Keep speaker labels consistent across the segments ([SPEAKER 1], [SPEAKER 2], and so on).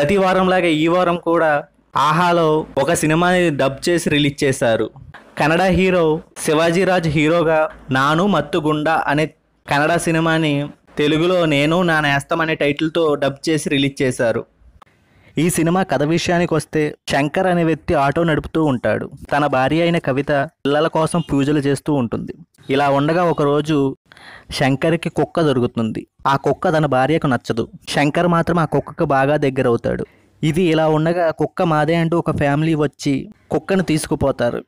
[SPEAKER 1] ప్రతి వారంలాగా ఈ వారం కూడా ఆహాలో ఒక సినిమాని డబ్ చేసి రిలీజ్ చేశారు కన్నడ హీరో శివాజీరాజ్ హీరోగా నాను మత్తుగుండా అనే కన్నడ సినిమాని తెలుగులో నేను నా నేస్తం అనే టైటిల్తో డబ్ చేసి రిలీజ్ చేశారు ఈ సినిమా కథ విషయానికి వస్తే శంకర్ అనే వ్యక్తి ఆటో నడుపుతూ ఉంటాడు తన భార్య అయిన కవిత పిల్లల కోసం పూజలు చేస్తూ ఉంటుంది ఇలా ఉండగా ఒకరోజు శంకర్కి కుక్క దొరుకుతుంది ఆ కుక్క తన భార్యకు నచ్చదు శంకర్ మాత్రం ఆ కుక్కకు బాగా దగ్గర అవుతాడు ఇది ఇలా ఉండగా కుక్క మాదే అంటూ ఒక ఫ్యామిలీ వచ్చి కుక్కను తీసుకుపోతారు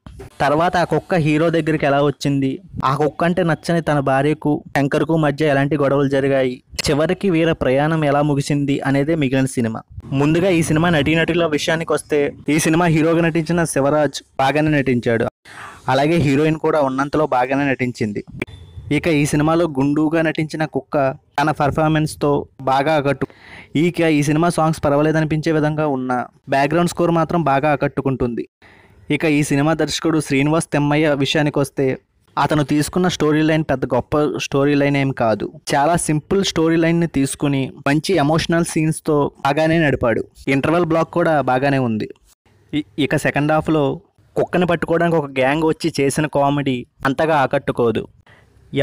[SPEAKER 1] తర్వాత ఆ కుక్క హీరో దగ్గరికి ఎలా వచ్చింది ఆ కుక్క అంటే నచ్చని తన భార్యకు శంకర్కు మధ్య ఎలాంటి గొడవలు జరిగాయి చివరికి వీర ప్రయాణం ఎలా ముగిసింది అనేదే మిగిలిన సినిమా ముందుగా ఈ సినిమా నటీనటుల విషయానికి వస్తే ఈ సినిమా హీరోగా నటించిన శివరాజ్ బాగానే నటించాడు అలాగే హీరోయిన్ కూడా ఉన్నంతలో బాగానే నటించింది ఇక ఈ సినిమాలో గుండుగా నటించిన కుక్క తన పర్ఫార్మెన్స్తో బాగా ఆకట్టు ఇక ఈ సినిమా సాంగ్స్ పర్వాలేదనిపించే విధంగా ఉన్న బ్యాక్గ్రౌండ్ స్కోర్ మాత్రం బాగా ఆకట్టుకుంటుంది ఇక ఈ సినిమా దర్శకుడు శ్రీనివాస్ తెమ్మయ్య విషయానికి వస్తే అతను తీసుకున్న స్టోరీ లైన్ పెద్ద గొప్ప స్టోరీ లైన్ ఏం కాదు చాలా సింపుల్ స్టోరీ లైన్ని తీసుకుని మంచి ఎమోషనల్ సీన్స్తో బాగానే నడిపాడు ఇంటర్వెల్ బ్లాక్ కూడా బాగానే ఉంది ఇక సెకండ్ హాఫ్లో కుక్కని పట్టుకోవడానికి ఒక గ్యాంగ్ వచ్చి చేసిన కామెడీ అంతగా ఆకట్టుకోదు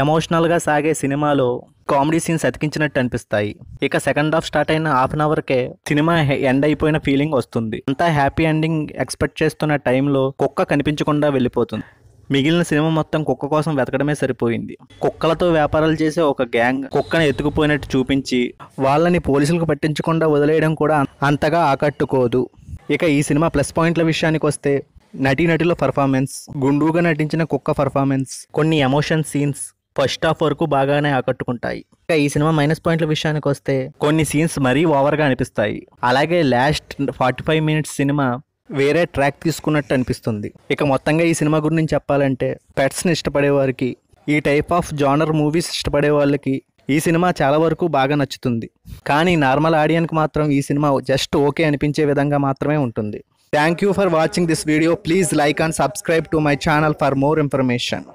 [SPEAKER 1] ఎమోషనల్గా సాగే సినిమాలో కామెడీ సీన్స్ అతికించినట్టు అనిపిస్తాయి ఇక సెకండ్ హాఫ్ స్టార్ట్ అయిన హాఫ్ అన్ అవర్కే సినిమా ఎండ్ అయిపోయిన ఫీలింగ్ వస్తుంది అంతా హ్యాపీ ఎండింగ్ ఎక్స్పెక్ట్ చేస్తున్న టైంలో కుక్క కనిపించకుండా వెళ్ళిపోతుంది మిగిలిన సినిమా మొత్తం కుక్క కోసం వెతకడమే సరిపోయింది కుక్కలతో వ్యాపారాలు చేసే ఒక గ్యాంగ్ కుక్కను ఎత్తుకుపోయినట్టు చూపించి వాళ్ళని పోలీసులకు పట్టించకుండా వదిలేయడం కూడా అంతగా ఆకట్టుకోదు ఇక ఈ సినిమా ప్లస్ పాయింట్ల విషయానికి వస్తే నటీనటిలో పర్ఫార్మెన్స్ గుండుగా నటించిన కుక్క పర్ఫార్మెన్స్ కొన్ని ఎమోషన్ సీన్స్ ఫస్ట్ హాఫ్ వరకు బాగానే ఆకట్టుకుంటాయి ఇంకా ఈ సినిమా మైనస్ పాయింట్ల విషయానికి వస్తే కొన్ని సీన్స్ మరీ ఓవర్గా అనిపిస్తాయి అలాగే లాస్ట్ ఫార్టీ ఫైవ్ మినిట్స్ సినిమా వేరే ట్రాక్ తీసుకున్నట్టు అనిపిస్తుంది ఇక మొత్తంగా ఈ సినిమా గురించి చెప్పాలంటే పెట్స్ని ఇష్టపడే వారికి ఈ టైప్ ఆఫ్ జానర్ మూవీస్ ఇష్టపడే వాళ్ళకి ఈ సినిమా చాలా వరకు బాగా నచ్చుతుంది కానీ నార్మల్ ఆడియన్కి మాత్రం ఈ సినిమా జస్ట్ ఓకే అనిపించే విధంగా మాత్రమే ఉంటుంది Thank you for watching this video. Please like and subscribe to my channel for more information.